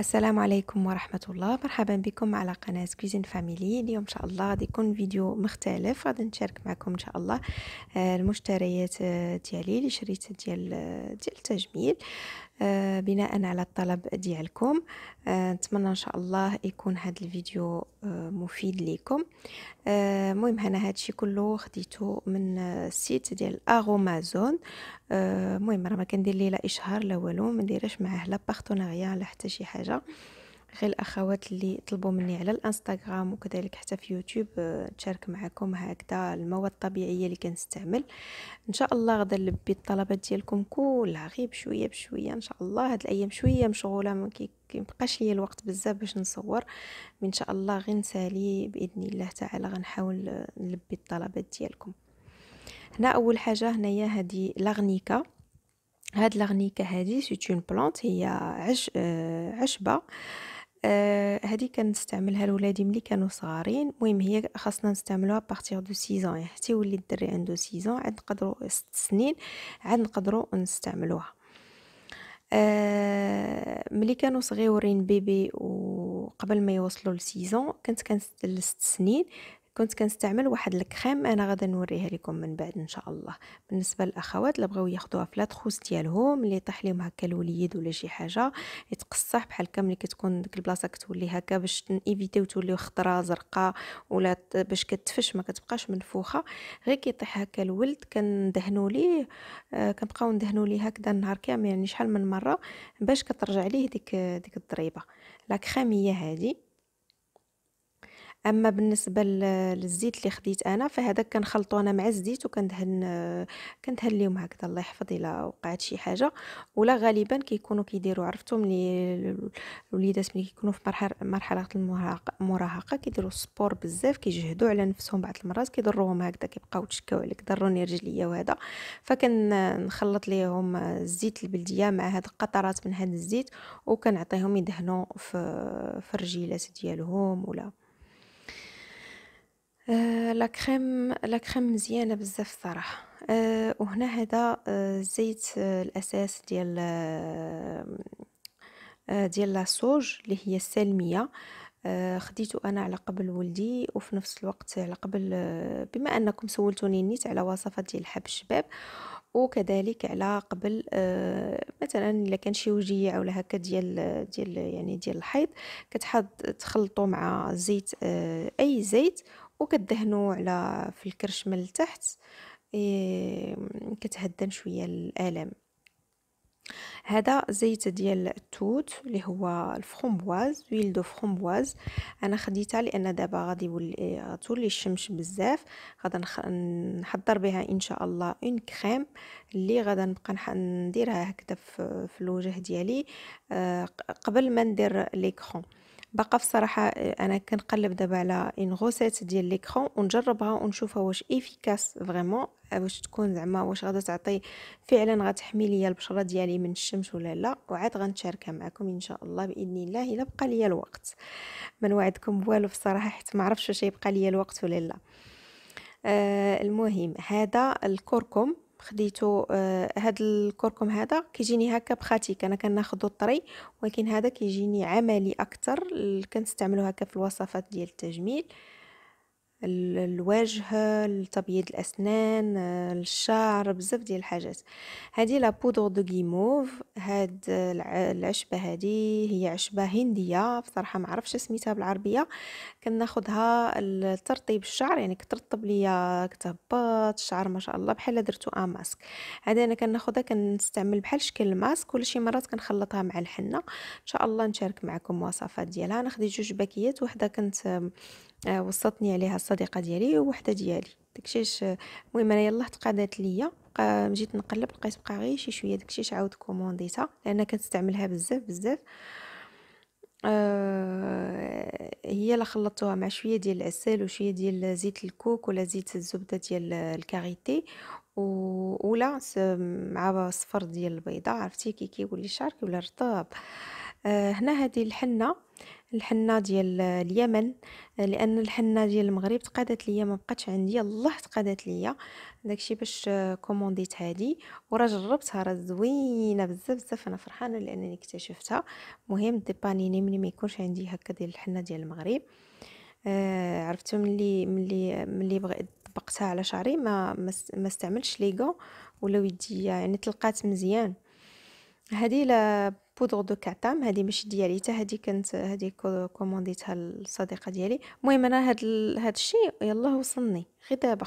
السلام عليكم ورحمة الله مرحبا بكم على قناة كوزين فاميلي اليوم إن شاء الله غادي يكون فيديو مختلف غادي نشارك معكم إن شاء الله آه، المشتريات ديالي آه، اللي شريت ديال آه، ديال التجميل آه، بناء على الطلب ديالكم آه، نتمنى ان شاء الله يكون هذا الفيديو آه، مفيد لكم المهم انا هادشي كله خديته من السيت ديال اغومازون المهم راه ما كندير ليه لا اشهار لا والو ما نديرش معاه لا بارتناريا لا حتى شي حاجه غير الاخوات اللي طلبوا مني على الانستغرام وكذلك حتى في يوتيوب آه، نشارك معكم هكذا المواد الطبيعيه اللي كنستعمل ان شاء الله غدا نلبي الطلبات ديالكم كلها غير بشويه بشويه ان شاء الله هاد الايام شويه مشغوله ما كيبقاش ليا الوقت بزاف باش نصور ان شاء الله غير نسالي باذن الله تعالى غنحاول آه، نلبي الطلبات ديالكم هنا اول حاجه هنايا هذه لاغنيكا هاد لاغنيكا هادي سيت اون بلانت هي عش... آه، عشبه آه هذه كنستعملها لولادي ملي كانوا صغارين المهم هي خاصنا نستعملوها بارتيغ دو 6 يعني حتى يولي الدري عنده 6 عاد نقدروا 6 سنين عاد نقدروا نستعملوها آه ملي كانوا صغيورين بيبي وقبل ما يوصلوا لسيزون كنت كنستل 6 سنين كنت كنستعمل واحد الكريم انا غادي نوريها لكم من بعد ان شاء الله بالنسبه للاخوات اللي بغاو ياخذوها في تخوس ديالهم اللي طاح لهم هكا الوليد ولا شي حاجه يتقصح بحال هكا ملي كتكون ديك البلاصه كتولي هكا باش ايفيتيو تولي خضراء زرقاء ولا باش كتفش ما كتبقاش منفوخه غير كيطيح هكا الولد كندهنوا ليه آه، كنبقاو ندهنوا ليه هكذا النهار كامل يعني شحال من مره باش كترجع ليه ديك ديك الضريبه لا كريم هي هذه اما بالنسبه للزيت اللي خديت انا فهذا كنخلطو انا مع الزيت وكندهن كندهن ليهم هكذا الله يحفظ الا وقعت شي حاجه ولا غالبا كيكونوا كيديروا عرفتو ملي الوليدات ملي كيكونوا في مرحله المراهقه كيديروا سبور بزاف كيجهدوا على نفسهم بعض المرات كيضروهم هكذا كيبقاو تشكاو عليك ضروني رجليا وهذا فكنخلط ليهم الزيت البلديه مع هاد القطرات من هاد الزيت وكنعطيهم يدهنوا في في الرجيلات ديالهم ولا آه، لا كريم لا كريم مزيانه بزاف الصراحه آه، وهنا هذا آه، الزيت آه، الاساس ديال آه،, آه، ديال لاصوج اللي هي السالميه آه، خديته انا على قبل ولدي وفي نفس الوقت على قبل آه، بما انكم سولتوني نيت على وصفات ديال حب الشباب وكذلك على قبل آه، مثلا الا كان شي وجيع ولا هكا ديال ديال يعني ديال الحيض كتحط تخلطو مع زيت آه، اي زيت وكدهنو على في الكرش من التحت إيه كتهدن شويه الالم هذا زيت ديال التوت اللي هو الفرومبواز ويل دو فرومبواز انا خديتها لان دابا غادي يولي تولي الشمس بزاف غادي نحضر بها ان شاء الله اون كريم اللي غادي نبقى نديرها هكذا في الوجه ديالي آه، قبل ما ندير ليكرون باقا صراحة آه، انا كنقلب دابا على اون غوسيت ديال ليكرون ونجربها ونشوفها واش افيكاس آه، فريمون واش تكون زعما واش غادا تعطي فعلا غتحمي ليا البشره ديالي من الشمس ولا لا وعاد غنشاركها معكم ان شاء الله باذن الله الا بقى ليا الوقت ما نوعدكم والو بصراحه حيت ما عرفتش واش يبقى ليا الوقت ولا لا آه، المهم هذا الكركم خديتو آه الكركم هذا كيجيني هكا بخاتيك انا كناخذو الطري ولكن هذا كيجيني عملي اكثر كنستعملو هكا في الوصفات ديال التجميل الوجه تبييض الاسنان الشعر بزاف ديال الحاجات هذه لا بودر دو غيموف هاد العشبه هذه هي عشبه هنديه بصراحه ما عرفتش سميتها بالعربيه كناخذها لترطيب الشعر يعني كترطب ليا كتهبط الشعر ما شاء الله بحال درتو ان ماسك هذا انا كناخذها كنستعمل بحال شكل الماسك ولا شي مرات كنخلطها مع الحنه ان شاء الله نشارك معكم مواصفات ديالها انا خديت جوج باكيات وحده كنت آه، وصتني عليها الصديقه ديالي ووحده ديالي داكشيش آه، المهم انا يلاه تقادات ليا جيت نقلب لقيت بقى غير شي شويه داكشيش عاود كومونديتها لان كنستعملها بزاف بزاف أه هي لا خلطتوها مع شويه ديال العسل وشويه ديال زيت الكوك ولا زيت الزبده ديال الكاريتي ولا مع صفر ديال البيضه عرفتي كي كيولي الشعر كيولي رطب أه هنا هذه الحنه الحنه ديال اليمن لان الحنه ديال المغرب تقادات ليا ما بقاتش عندي الله تقادات ليا داكشي باش كومونديت هادي ورا جربتها راه زوينه بزاف بزاف انا فرحانه لانني اكتشفتها مهم ديبانيني ملي ما يكونش عندي هكا ديال الحنه ديال المغرب آه عرفتو ملي ملي ملي بغيت طبقتها على شعري ما ما استعملتش ليغو ولا يديا يعني تلقات مزيان هذه بودغ دو كاتام هذه ماشي ديالي حتى هذه كانت هذه كومونديتها الصديقه ديالي المهم انا هاد هذا الشيء يلا وصلني غير دابا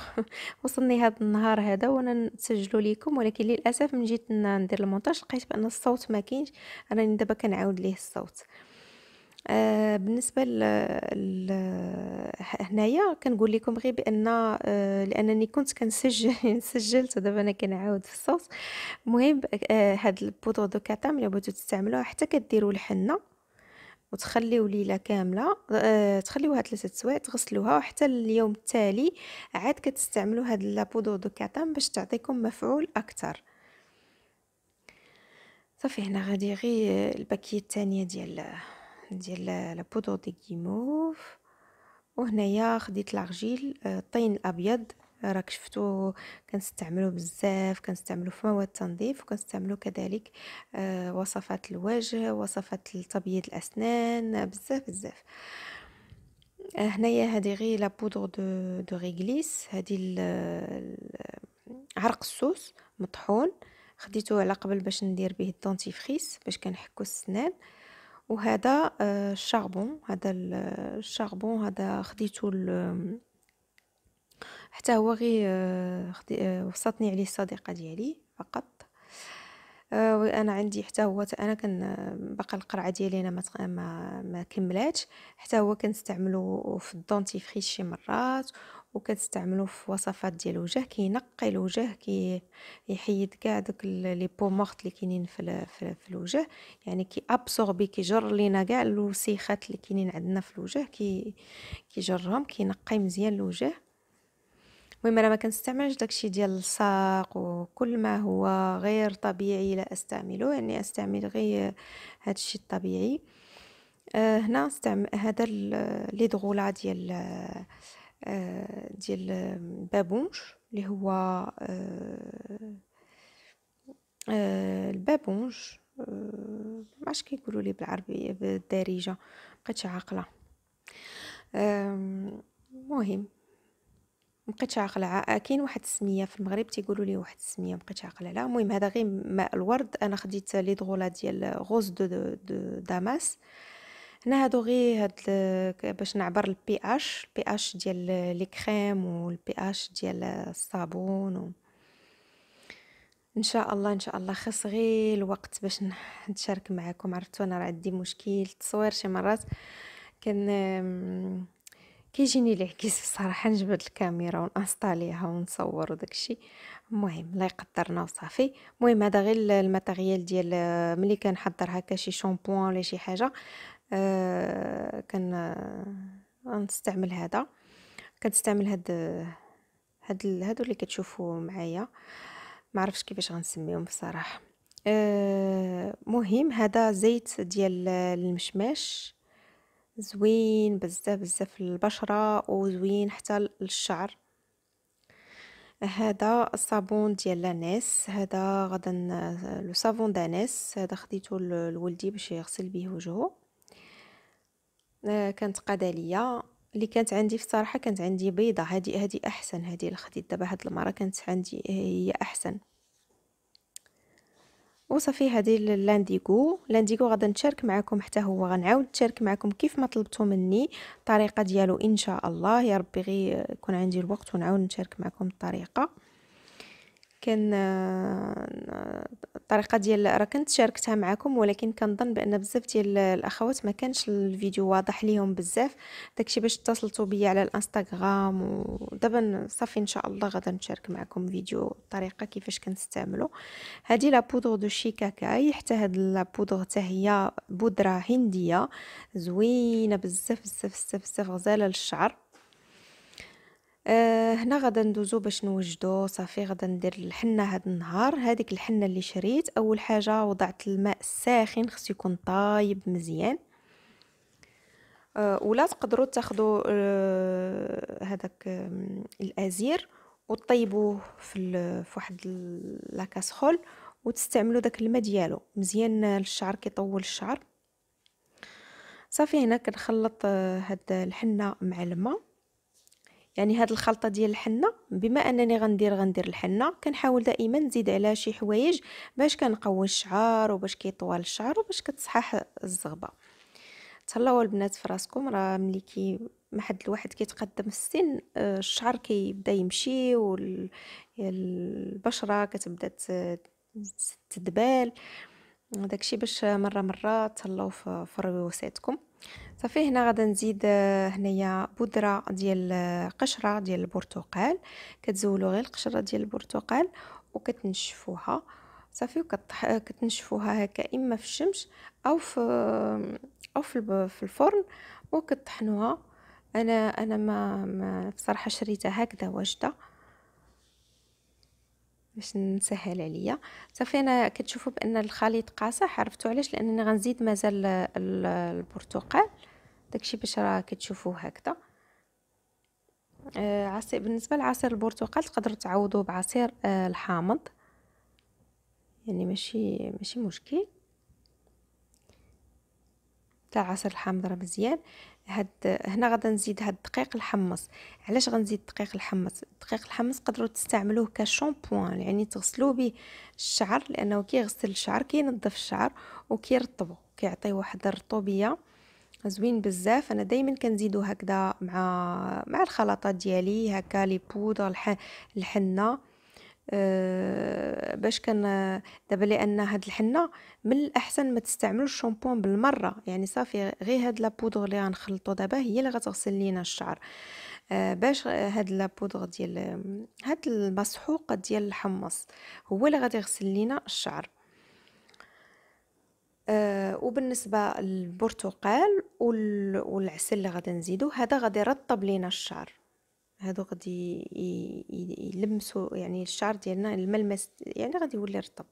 وصلني هاد النهار هذا وانا نسجلو ليكم ولكن للاسف من جيت ندير المونتاج لقيت بان الصوت ما كاينش راني دابا كنعاود ليه الصوت آه، بالنسبه ل هنايا كنقول لكم غير بان آه، لانني كنت كنسجل سجلت دابا انا كنعاود في الصوت المهم آه، هاد البودر دو كاتام اللي بغيتو تستعملوها حتى كديروا الحنه وتخليو ليله كامله أه تخليوها ثلاثة سوايع تغسلوها وحتى اليوم التالي عاد كتستعملوا هاد لابودو دو كاتام باش تعطيكم مفعول اكثر صافي هنا غادي غير الباكيه الثانيه ديال ندير لا بودر دي كيموف وهنايا خديت لاغجيل الطين آه، الابيض راك شفتو كنستعملو بزاف كنستعملو في مواد التنظيف وكنستعملو كذلك آه، وصفات الوجه وصفات تبييض الاسنان بزاف بزاف آه، هنايا هذه غير لا بودر دو دو ريغليس هذه عرق السوس مطحون خديته على قبل باش ندير به الدونتيفريس باش كنحكو السنان وهذا آه، الشعبون هذا آه، الشعبون هذا خديته حتى هو غي آه، وصلتني عليه الصديقه ديالي فقط وانا عندي حتى هو انا كان باقا القرعه ديالي انا ما ما كملاتش حتى هو كنستعملو في الدونتيفريس شي مرات وكتستعملو في وصفات ديال الوجه كينقي الوجه كيحيد كاع دوك لي بو اللي كاينين في, في, في الوجه يعني ابسوربي كيجر لينا كاع الوسيخات اللي كاينين عندنا في الوجه كي كيجرهم كينقي مزيان الوجه المهم انا ما كنستعملش داكشي ديال الصاق وكل ما هو غير طبيعي لا استعمله يعني استعمل غير هادشي الطبيعي أه، هنا استعمل هذا لي دغولا ديال آه، ديال بابونج اللي هو آه، آه، البابونج ماش كيقولوا لي بالعربيه بالدارجه بقيتش عاقله مهم مبقيتش عاقله كاين واحد السميه في المغرب تيقولوا لي واحد السميه مبقيتش عاقله لا المهم هذا غير ماء الورد انا خديت لي دغولا ديال غوز دو, دو, دو داماس هنا هادو غي هاد باش نعبر البي اش البي اش ديال لي كريم والبي اش ديال الصابون و... ان شاء الله ان شاء الله خاص غير الوقت باش نتشارك معكم عرفتوا انا راه عندي مشكل التصوير شي مرات كان كيجيني العكس الصراحه نجبد الكاميرا ونانستاليها ونصور الشيء المهم الله يقدرنا وصافي المهم هذا غير الماتيريال ديال آه، ملي كنحضر هكا شي شامبوان ولا شي حاجه آه كن آه، نستعمل هذا كنستعمل هاد هاد هادو اللي كتشوفوا معايا ما عرفش كيفاش غنسميهم بصراحه آه مهم هذا زيت ديال المشماش زوين بزاف بزاف للبشره وزوين حتى للشعر هذا الصابون ديال لانيس هذا غدا آه، لو صابون دانيس هذا خديته لولدي باش يغسل به وجهه آه، كانت ليا اللي كانت عندي في الصراحه كانت عندي بيضه هذه هذه احسن هذه اللي خديت دابا هاد المره كانت عندي هي احسن وصافي هذه اللانديغو لانديغو غادي نشارك معكم حتى هو غنعاود نشارك معكم كيف ما طلبتوا مني الطريقه ديالو ان شاء الله يا ربي غير يكون عندي الوقت ونعاود نشارك معكم الطريقه كان الطريقه ديال راه كنت شاركتها معكم ولكن كنظن بان بزاف ديال الاخوات ما كانش الفيديو واضح ليهم بزاف داكشي باش اتصلتوا بيا على الانستغرام ودابا صافي ان شاء الله غادي نشارك معكم فيديو الطريقه كيفاش كنستعملو هذه لا بودغ دو شيكاكاي حتى هاد لا بودغ حتى هي بودره هنديه زوينه بزاف بزاف بزاف غزاله للشعر آه هنا غادا ندوزو باش نوجدو صافي غادا ندير الحنه هاد النهار هذيك الحنه اللي شريت اول حاجه وضعت الماء الساخن خصو يكون طايب مزيان آه ولا تقدروا تاخذوا آه هذاك آه الازير وطيبوه في واحد لا كاسرول وتستعملوا داك الماء ديالو مزيان للشعر كيطول الشعر صافي هنا كنخلط آه، هاد الحنه مع الماء يعني هاد الخلطه ديال الحنه بما انني غندير غندير الحنه كنحاول دائما نزيد عليها شي حوايج باش كنقوي الشعر وباش كيطوال الشعر وباش كتصحح الزغبه تهلاو البنات في راسكم راه ملي كي محد الواحد كيتقدم في السن آه، الشعر كيبدا يمشي والبشره كتبدا تدبال داكشي باش مره مره تهلاو في ريوساتكم صافي هنا غادا نزيد آه، هنايا بودره ديال آه، قشره ديال البرتقال كتزولوا غير القشره ديال البرتقال وكتنشفوها صافي وكتح... آه، كتنشفوها هكا اما في الشمس او في او في, في الفرن وكطحنوها انا انا ما, ما بصراحه شريتها هكذا واجده باش نسهل عليا صافي انا كتشوفوا بان الخليط قاصح عرفتو علاش لانني غنزيد مازال البرتقال داكشي باش راه كتشوفوه هكذا آه عصير بالنسبه لعصير البرتقال تقدروا تعوضوه بعصير آه الحامض يعني ماشي ماشي مشكل تاع عصير الحامض راه مزيان هاد هنا غادا نزيد هاد الدقيق الحمص علاش غنزيد الدقيق الحمص الدقيق الحمص تقدروا تستعملوه كشامبوان يعني تغسلوا به الشعر لانه كيغسل الشعر كينظف الشعر وكيرطبو كيعطي واحد الرطوبيه زوين بزاف انا دائما كنزيدو هكذا مع مع الخلطات ديالي هكا لي بودر الحنه آه، باش كان دابا لان هاد الحنه من الاحسن ما تستعملوش الشامبو بالمره يعني صافي غير هاد لا بودغ اللي غنخلطو دابا هي اللي غتغسل لينا الشعر آه، باش هاد لا بودغ ديال هاد المسحوق ديال الحمص هو اللي غادي يغسل لينا الشعر آه، وبالنسبه للبرتقال والعسل اللي غادي نزيدو هذا غادي يرطب لينا الشعر هادو غادي يلمسوا يعني الشعر ديالنا الملمس يعني غادي يولي رطب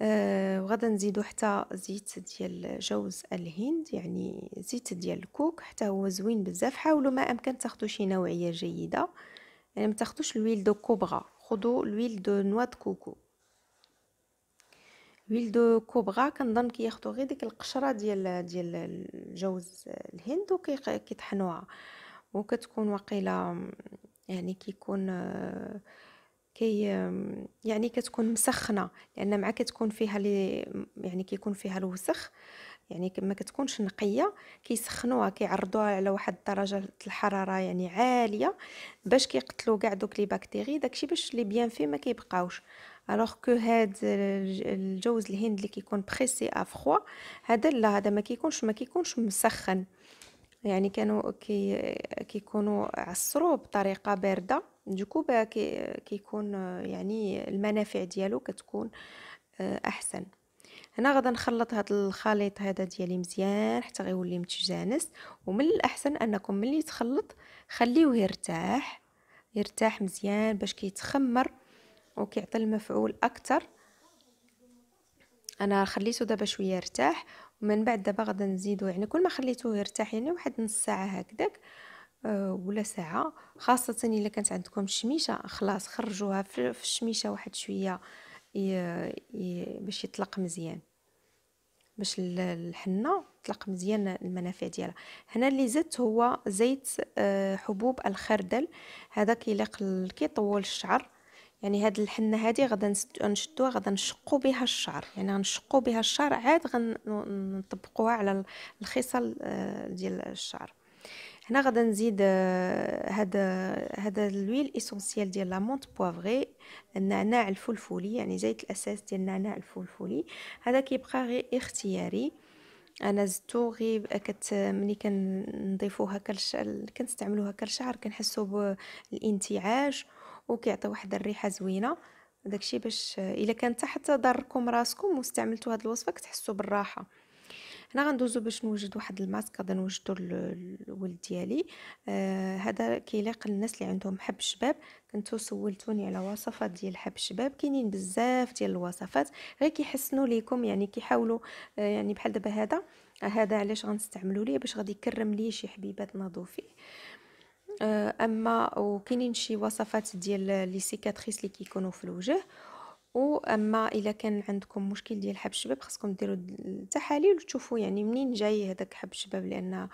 أه وغادا نزيدو حتى زيت ديال جوز الهند يعني زيت ديال الكوك حتى هو زوين بزاف حاولوا ما امكن تاخذوا شي نوعيه جيده يعني ما تاخذوش لويل دو كوبغا خذوا لويل دو نوا دو كوكو لويل دو كوبغا كنظن كياخذوا غير ديك القشره ديال ديال جوز الهند وكيطحنوها وكتكون وقيله يعني كيكون كي يعني كتكون مسخنه لان مع كتكون فيها لي يعني كيكون فيها الوسخ يعني ما كتكونش نقيه كيسخنوها كيعرضوها على واحد درجه الحراره يعني عاليه باش كيقتلوا كاع دوك لي باكتيري داكشي باش لي بيان في ما كيبقاوش الوغ كو هاد الجوز الهند اللي كيكون بريسي افخوا هذا لا هذا ما كيكونش ما كيكونش مسخن يعني كانوا كي كيكونوا عصروا بطريقه بارده دوكو كي كيكون يعني المنافع ديالو كتكون آه، احسن هنا غادي نخلط هذا الخليط هذا ديالي مزيان حتى غيولي متجانس ومن الاحسن انكم ملي تخلط خليوه يرتاح يرتاح مزيان باش كيتخمر وكيعطي المفعول اكثر انا خليته دابا شويه يرتاح ومن بعد دابا غادا نزيدو يعني كل ما خليتوه يرتاح يعني واحد نص ساعه هكذاك آه، ولا ساعه خاصه الا كانت عندكم شميشة خلاص خرجوها في الشميشه واحد شويه باش يطلق مزيان باش الحنه تطلق مزيان المنافع ديالها هنا اللي زدت هو زيت آه، حبوب الخردل هذا كيليق كيطول الشعر يعني هاد الحنه هادي غدا نشدوها غدا نشقو بها الشعر يعني غنشقو بها الشعر عاد غنطبقوها على الخصال آه، ديال الشعر هنا غدا نزيد آه، هاد هذا الويل اسونسييل ديال لامونت بوافري النعناع الفلفلي يعني زيت الاساس ديال النعناع الفلفلي هذا كيبقى غير اختياري انا زدتو غير كت ملي كنضيفو هكا كنستعملو هكا الشعر كنحسو بالانتعاش وكيعطي واحد الريحه زوينه داكشي باش الا كان حتى ضركم راسكم واستعملتوا هاد الوصفه كتحسوا بالراحه هنا غندوزو باش نوجد واحد الماسك غادي نوجدو للولد ديالي آه كيليق للناس اللي عندهم حب الشباب كنتو سولتوني على وصفات ديال حب الشباب كاينين بزاف ديال الوصفات غير كيحسنوا ليكم يعني كيحاولوا آه يعني بحال دابا هذا هذا علاش غنستعملو ليه باش غادي يكرم ليه شي حبيبات ناضو فيه اما وكاينين شي وصفات ديال لي سيكاتريس اللي كيكونوا في الوجه واما الا كان عندكم مشكل ديال حب الشباب خاصكم ديروا التحاليل وتشوفوا يعني منين جاي هذاك حب الشباب لان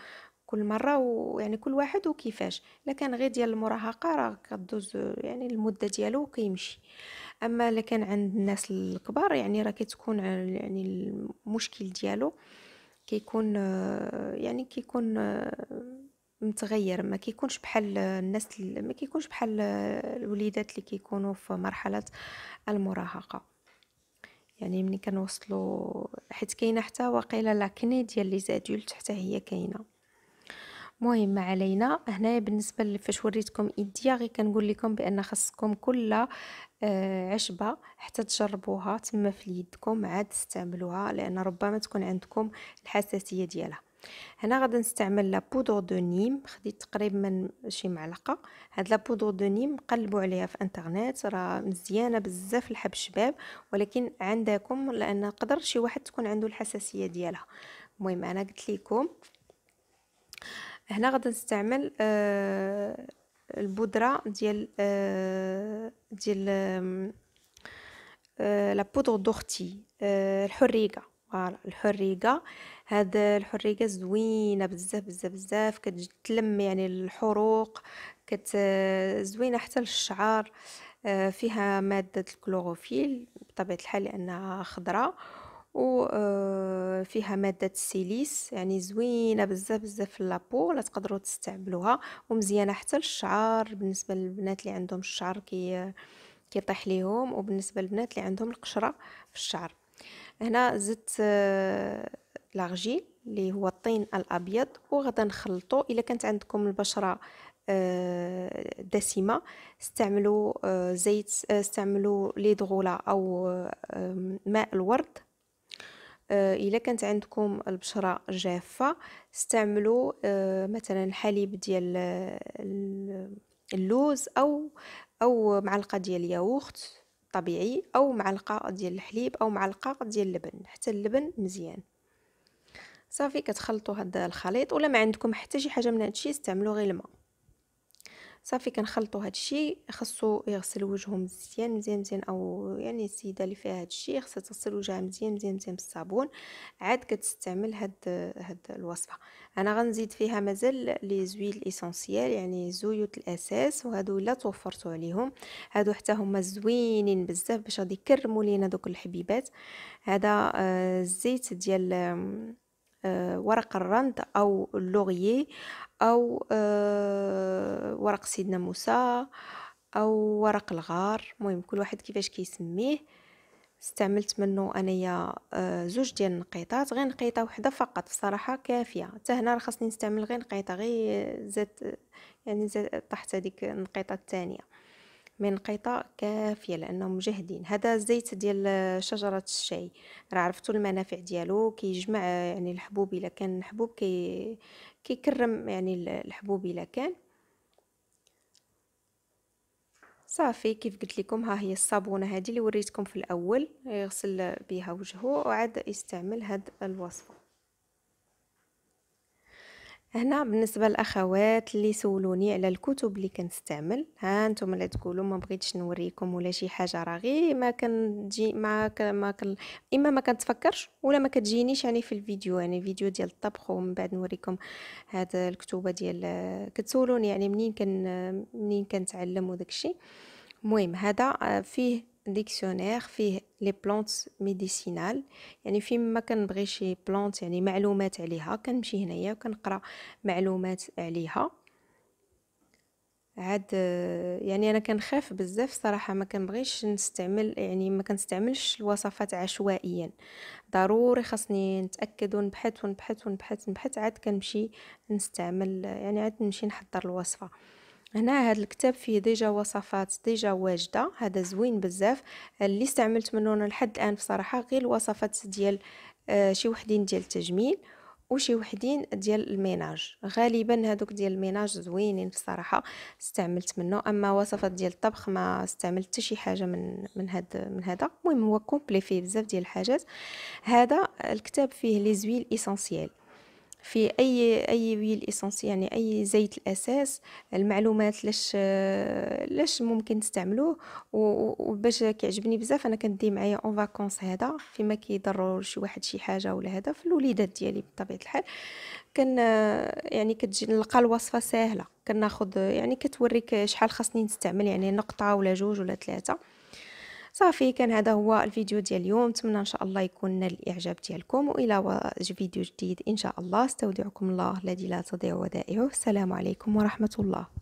كل مره ويعني كل واحد وكيفاش الا كان غير ديال المراهقه راه كدوز يعني المده ديالو وكيمشي اما الا كان عند الناس الكبار يعني راه كتكون يعني المشكل ديالو كيكون يعني كيكون متغير ما كيكونش بحال الناس ما كيكونش بحال الوليدات اللي كيكونوا في مرحله المراهقه يعني ملي كنوصلوا حيت كاينه حتى واقيلا لاكني ديال لي زادولت حتى هي كاينه مهم ما علينا هنايا بالنسبه فاش وريتكم ايديا غير كنقول لكم بان خاصكم كل آه، عشبه حتى تجربوها تما في يدكم عاد تستعملوها لان ربما تكون عندكم الحساسيه ديالها هنا غادي نستعمل لا بودر دو نيم خديت تقريبا شي معلقه هاد لا بودر دو نيم قلبوا عليها في انترنت راه مزيانه بزاف لحب الشباب ولكن عندكم لان قدر شي واحد تكون عنده الحساسيه ديالها المهم انا قلت لكم هنا غادي نستعمل آه البودره ديال آه ديال آه لا بودر دوختي آه الحريقه فوالا الحريقه هاد الحريقه زوينه بزاف بزاف بزاف كتلم يعني الحروق كت آه، زوينه حتى للشعر آه، فيها ماده الكلوروفيل بطبيعه الحال لانها خضراء وفيها آه، ماده السيليس يعني زوينه بزاف بزاف لابو لا تقدروا تستعملوها ومزيانه حتى للشعر بالنسبه للبنات اللي عندهم الشعر كي كيطيح ليهم وبالنسبه للبنات اللي عندهم القشره في الشعر هنا زدت لاغجيل آه، اللي هو الطين الابيض وغدا نخلطو الا كانت عندكم البشره آه، دسمه استعملوا آه، زيت استعملوا ليدغولا او ماء الورد الا كانت عندكم البشره جافه استعملوا مثلا حليب ديال اللوز او او معلقه ديال الياغورت طبيعي او معلقه ديال الحليب او معلقه ديال اللبن حتى اللبن مزيان صافي كتخلطوا هذا الخليط ولا ما عندكم حتى شي حاجه من هادشي استعملوا غير الماء صافي كنخلطوا هذا الشيء خاصو يغسل وجهه مزيان مزيان مزيان او يعني السيده اللي فيها هذا الشيء خاصها تغسل وجهها مزيان مزيان مزيان بالصابون عاد كتستعمل هاد هاد الوصفه انا غنزيد فيها مازال لي زويل ايسونسييل يعني زيوت الاساس وهادو لا توفرتو عليهم هادو حتى هما زوينين بزاف باش غادي يكرموا لينا دوك الحبيبات هذا آه، الزيت ديال آه، ورق الرند أو اللوغيي أو آه، ورق سيدنا موسى أو ورق الغار مهم كل واحد كيفاش كيسميه استعملت منه انايا آه، زوج ديال النقيطات غير نقيطه وحده فقط الصراحه كافيه حتى هنا راه خاصني نستعمل غير نقيطه غير زاد يعني زاد طاحت هذيك النقيطه الثانيه من قطع كافيه لانهم مجهدين هذا الزيت ديال شجره الشاي راه عرفتوا المنافع ديالو كيجمع يعني الحبوب الا كان حبوب كي كيكرم يعني الحبوب الا كان صافي كيف قلت لكم ها هي الصابونه هذه اللي وريتكم في الاول يغسل بها وجهه وعاد يستعمل هاد الوصفه هنا بالنسبه للاخوات اللي سولوني على الكتب اللي كنستعمل ها نتوما اللي تقولوا ما بغيتش نوريكم ولا شي حاجه راه غير ما كنجي ما ك... ما ك... اما ما كنتفكرش ولا ما كتجينيش يعني في الفيديو يعني فيديو ديال الطبخ ومن بعد نوريكم هاد الكتوبه ديال كتسولوني يعني منين كن منين كنتعلم وداكشي المهم هذا آه، فيه ديكسيونير فيه لي بلونت ميديسينال يعني فين ما كنبغي شي بلونت يعني معلومات عليها كنمشي هنايا وكنقرا معلومات عليها عاد يعني انا كنخاف بزاف صراحه ما كنبغيش نستعمل يعني ما كنستعملش الوصفات عشوائيا ضروري خاصني نتاكد ونبحث ونبحث ونبحث نبحث عاد كنمشي نستعمل يعني عاد نمشي نحضر الوصفه هنا هذا الكتاب فيه ديجا وصفات ديجا واجده هذا زوين بزاف اللي استعملت منه انا لحد الان بصراحه غير الوصفات ديال آه، شي وحدين ديال التجميل وشي وحدين ديال الميناج غالبا هذوك ديال الميناج زوينين بصراحه استعملت منه اما وصفات ديال الطبخ ما استعملت حتى شي حاجه من من هاد من هذا المهم هو كومبلي فيه بزاف ديال الحاجات هذا الكتاب فيه لي زويل اسانسييل في اي اي ويل اسونسي يعني اي زيت الاساس المعلومات لاش لاش ممكن نستعملوه وباش كيعجبني بزاف انا كندي معايا اون فاكونس هذا فيما كيضرر شي واحد شي حاجه ولا هذا في الوليدات ديالي بطبيعه الحال كان يعني كتجي نلقى الوصفه سهله كناخذ يعني كتوريك شحال خاصني نستعمل يعني نقطه ولا جوج ولا ثلاثه صافي كان هذا هو الفيديو ديال اليوم نتمنى ان شاء الله يكون نال الاعجاب ديالكم والى فيديو جديد ان شاء الله استودعكم الله الذي لا تضيع ودائعه السلام عليكم ورحمه الله